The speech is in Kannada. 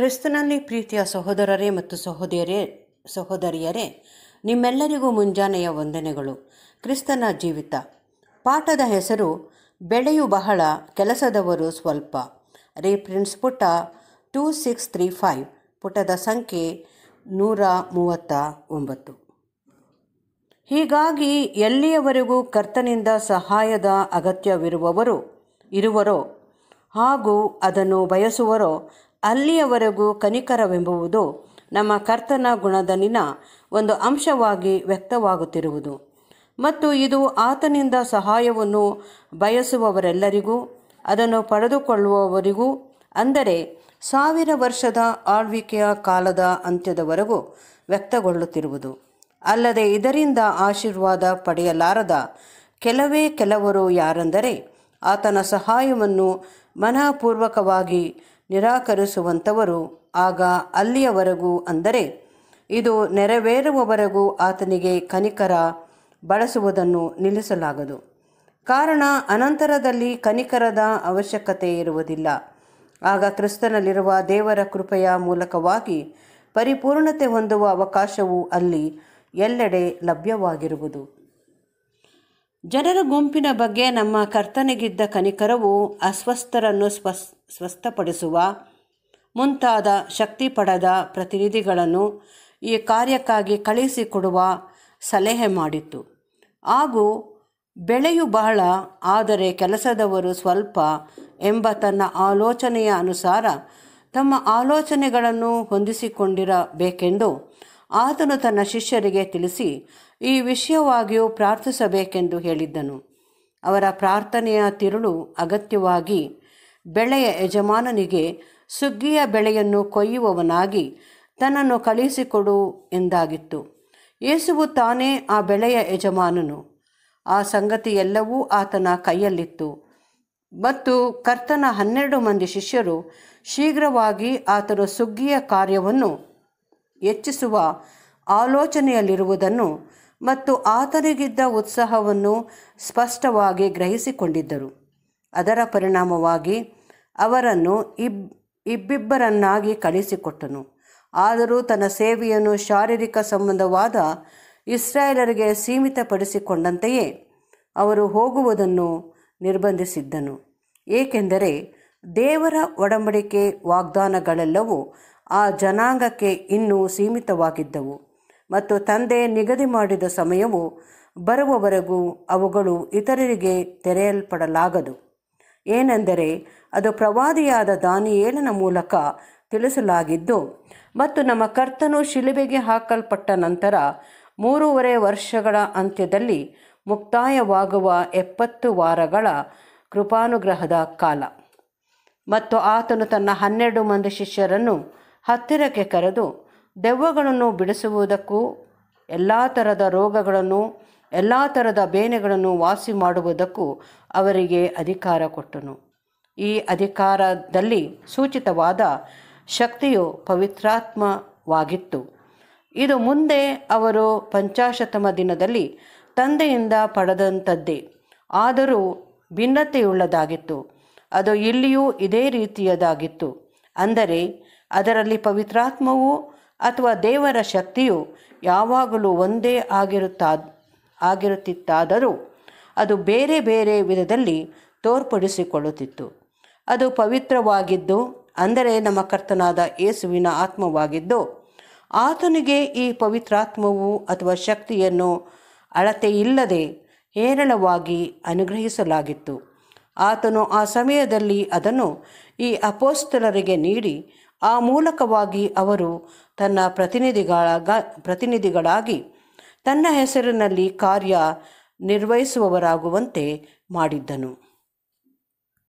ಕ್ರಿಸ್ತನಲ್ಲಿ ಪ್ರೀತಿಯ ಸಹೋದರರೇ ಮತ್ತು ಸಹೋದರಿಯರೇ ಸಹೋದರಿಯರೇ ನಿಮ್ಮೆಲ್ಲರಿಗೂ ಮುಂಜಾನೆಯ ವಂದನೆಗಳು ಕ್ರಿಸ್ತನ ಜೀವಿತ ಪಾಠದ ಹೆಸರು ಬೆಳೆಯು ಬಹಳ ಕೆಲಸದವರು ಸ್ವಲ್ಪ ರೆಫರೆನ್ಸ್ ಪುಟ ಟೂ ಸಿಕ್ಸ್ ತ್ರೀ ಫೈವ್ ಪುಟದ ಸಂಖ್ಯೆ ನೂರ ಮೂವತ್ತ ಒಂಬತ್ತು ಹೀಗಾಗಿ ಎಲ್ಲಿಯವರೆಗೂ ಕರ್ತನಿಂದ ಸಹಾಯದ ಅಗತ್ಯವಿರುವವರು ಇರುವರೋ ಹಾಗೂ ಅದನ್ನು ಬಯಸುವರೋ ಅಲ್ಲಿಯವರೆಗೂ ಕನಿಕರವೆಂಬುವುದು ನಮ್ಮ ಕರ್ತನ ಗುಣದಲ್ಲಿನ ಒಂದು ಅಂಶವಾಗಿ ವ್ಯಕ್ತವಾಗುತ್ತಿರುವುದು ಮತ್ತು ಇದು ಆತನಿಂದ ಸಹಾಯವನ್ನು ಬಯಸುವವರೆಲ್ಲರಿಗೂ ಅದನ್ನು ಪಡೆದುಕೊಳ್ಳುವವರಿಗೂ ಅಂದರೆ ಸಾವಿರ ವರ್ಷದ ಆಳ್ವಿಕೆಯ ಕಾಲದ ಅಂತ್ಯದವರೆಗೂ ವ್ಯಕ್ತಗೊಳ್ಳುತ್ತಿರುವುದು ಅಲ್ಲದೆ ಇದರಿಂದ ಆಶೀರ್ವಾದ ಪಡೆಯಲಾರದ ಕೆಲವೇ ಕೆಲವರು ಯಾರೆಂದರೆ ಆತನ ಸಹಾಯವನ್ನು ಮನಃಪೂರ್ವಕವಾಗಿ ನಿರಾಕರಿಸುವಂಥವರು ಆಗ ಅಲ್ಲಿಯವರೆಗೂ ಅಂದರೆ ಇದು ನೆರವೇರುವವರೆಗೂ ಆತನಿಗೆ ಕನಿಕರ ಬಳಸುವುದನ್ನು ನಿಲ್ಲಿಸಲಾಗದು ಕಾರಣ ಅನಂತರದಲ್ಲಿ ಕನಿಕರದ ಅವಶ್ಯಕತೆ ಇರುವುದಿಲ್ಲ ಆಗ ಕ್ರಿಸ್ತನಲ್ಲಿರುವ ದೇವರ ಕೃಪೆಯ ಮೂಲಕವಾಗಿ ಪರಿಪೂರ್ಣತೆ ಹೊಂದುವ ಅವಕಾಶವು ಅಲ್ಲಿ ಎಲ್ಲೆಡೆ ಲಭ್ಯವಾಗಿರುವುದು ಜನರ ಗುಂಪಿನ ಬಗ್ಗೆ ನಮ್ಮ ಕರ್ತನೆಗಿದ್ದ ಕನಿಕರವು ಅಸ್ವಸ್ಥರನ್ನು ಸ್ವಸ್ ಸ್ವಸ್ಥಪಡಿಸುವ ಮುಂತಾದ ಶಕ್ತಿ ಪಡೆದ ಪ್ರತಿನಿಧಿಗಳನ್ನು ಈ ಕಾರ್ಯಕ್ಕಾಗಿ ಕಳುಹಿಸಿಕೊಡುವ ಸಲಹೆ ಮಾಡಿತ್ತು ಹಾಗೂ ಬೆಳೆಯು ಬಹಳ ಆದರೆ ಕೆಲಸದವರು ಸ್ವಲ್ಪ ಎಂಬ ತನ್ನ ಆಲೋಚನೆಯ ಅನುಸಾರ ತಮ್ಮ ಆಲೋಚನೆಗಳನ್ನು ಹೊಂದಿಸಿಕೊಂಡಿರಬೇಕೆಂದು ಆತನು ತನ್ನ ಶಿಷ್ಯರಿಗೆ ತಿಳಿಸಿ ಈ ವಿಷಯವಾಗಿಯೂ ಪ್ರಾರ್ಥಿಸಬೇಕೆಂದು ಹೇಳಿದ್ದನು ಅವರ ಪ್ರಾರ್ಥನೆಯ ತಿರುಳು ಅಗತ್ಯವಾಗಿ ಬೆಳೆಯ ಯಜಮಾನನಿಗೆ ಸುಗ್ಗಿಯ ಬೆಳೆಯನ್ನು ಕೊಯ್ಯುವವನಾಗಿ ತನ್ನನ್ನು ಕಳುಹಿಸಿಕೊಡು ಎಂದಾಗಿತ್ತು ಯೇಸುವು ತಾನೇ ಆ ಬೆಳೆಯ ಯಜಮಾನನು ಆ ಸಂಗತಿ ಎಲ್ಲವೂ ಆತನ ಕೈಯಲ್ಲಿತ್ತು ಮತ್ತು ಕರ್ತನ ಹನ್ನೆರಡು ಮಂದಿ ಶಿಷ್ಯರು ಶೀಘ್ರವಾಗಿ ಆತನು ಸುಗ್ಗಿಯ ಕಾರ್ಯವನ್ನು ಹೆಚ್ಚಿಸುವ ಆಲೋಚನೆಯಲ್ಲಿರುವುದನ್ನು ಮತ್ತು ಆತನಿಗಿದ್ದ ಉತ್ಸಾಹವನ್ನು ಸ್ಪಷ್ಟವಾಗಿ ಗ್ರಹಿಸಿಕೊಂಡಿದ್ದರು ಅದರ ಪರಿಣಾಮವಾಗಿ ಅವರನ್ನು ಇಬ್ ಇಬ್ಬಿಬ್ಬರನ್ನಾಗಿ ಕಳಿಸಿಕೊಟ್ಟನು ಆದರೂ ತನ್ನ ಸೇವೆಯನ್ನು ಶಾರೀರಿಕ ಸಂಬಂಧವಾದ ಇಸ್ರಾಯೇಲರಿಗೆ ಸೀಮಿತಪಡಿಸಿಕೊಂಡಂತೆಯೇ ಅವರು ಹೋಗುವುದನ್ನು ನಿರ್ಬಂಧಿಸಿದ್ದನು ಏಕೆಂದರೆ ದೇವರ ಒಡಂಬಡಿಕೆ ವಾಗ್ದಾನಗಳೆಲ್ಲವೂ ಆ ಜನಾಂಗಕ್ಕೆ ಇನ್ನೂ ಸೀಮಿತವಾಗಿದ್ದವು ಮತ್ತು ತಂದೆ ನಿಗದಿ ಮಾಡಿದ ಸಮಯವು ಬರುವವರೆಗೂ ಅವುಗಳು ಇತರರಿಗೆ ತೆರೆಯಲ್ಪಡಲಾಗದು ಏನೆಂದರೆ ಅದು ಪ್ರವಾದಿಯಾದ ದಾನಿಯೇಲನ ಮೂಲಕ ತಿಳಿಸಲಾಗಿದ್ದು ಮತ್ತು ನಮ್ಮ ಕರ್ತನು ಶಿಲುಬೆಗೆ ಹಾಕಲ್ಪಟ್ಟ ನಂತರ ಮೂರುವರೆ ವರ್ಷಗಳ ಅಂತ್ಯದಲ್ಲಿ ಮುಕ್ತಾಯವಾಗುವ ಎಪ್ಪತ್ತು ವಾರಗಳ ಕೃಪಾನುಗ್ರಹದ ಕಾಲ ಮತ್ತು ಆತನು ತನ್ನ ಹನ್ನೆರಡು ಮಂದಿ ಶಿಷ್ಯರನ್ನು ಹತ್ತಿರಕ್ಕೆ ಕರೆದು ದೆವ್ವಗಳನ್ನು ಬಿಡಿಸುವುದಕ್ಕೂ ಎಲ್ಲ ಥರದ ರೋಗಗಳನ್ನು ಎಲ್ಲ ಥರದ ಬೇನೆಗಳನ್ನು ವಾಸಿ ಮಾಡುವುದಕ್ಕೂ ಅವರಿಗೆ ಅಧಿಕಾರ ಕೊಟ್ಟನು ಈ ಅಧಿಕಾರದಲ್ಲಿ ಸೂಚಿತವಾದ ಶಕ್ತಿಯು ಪವಿತ್ರಾತ್ಮವಾಗಿತ್ತು ಇದು ಮುಂದೆ ಅವರು ಪಂಚಾಶತಮ ದಿನದಲ್ಲಿ ತಂದೆಯಿಂದ ಪಡೆದಂಥದ್ದೇ ಆದರೂ ಭಿನ್ನತೆಯುಳ್ಳದಾಗಿತ್ತು ಅದು ಇಲ್ಲಿಯೂ ಇದೇ ರೀತಿಯದಾಗಿತ್ತು ಅಂದರೆ ಅದರಲ್ಲಿ ಪವಿತ್ರಾತ್ಮವು ಅಥವಾ ದೇವರ ಶಕ್ತಿಯು ಯಾವಾಗಲೂ ಒಂದೇ ಆಗಿರುತ್ತಾ ಆಗಿರುತ್ತಿತ್ತಾದರೂ ಅದು ಬೇರೆ ಬೇರೆ ವಿಧದಲ್ಲಿ ತೋರ್ಪಡಿಸಿಕೊಳ್ಳುತ್ತಿತ್ತು ಅದು ಪವಿತ್ರವಾಗಿದ್ದು ಅಂದರೆ ನಮ್ಮ ಕರ್ತನಾದ ಯೇಸುವಿನ ಆತ್ಮವಾಗಿದ್ದು ಆತನಿಗೆ ಈ ಪವಿತ್ರಾತ್ಮವು ಅಥವಾ ಶಕ್ತಿಯನ್ನು ಅಳತೆಯಿಲ್ಲದೆ ಹೇರಳವಾಗಿ ಅನುಗ್ರಹಿಸಲಾಗಿತ್ತು ಆತನು ಆ ಸಮಯದಲ್ಲಿ ಅದನ್ನು ಈ ಅಪೋಸ್ತಲರಿಗೆ ನೀಡಿ ಆ ಮೂಲಕವಾಗಿ ಅವರು ತನ್ನ ಪ್ರತಿನಿಧಿಗಳಾಗ ಪ್ರತಿನಿಧಿಗಳಾಗಿ ತನ್ನ ಹೆಸರಿನಲ್ಲಿ ಕಾರ್ಯ ನಿರ್ವಹಿಸುವವರಾಗುವಂತೆ ಮಾಡಿದ್ದನು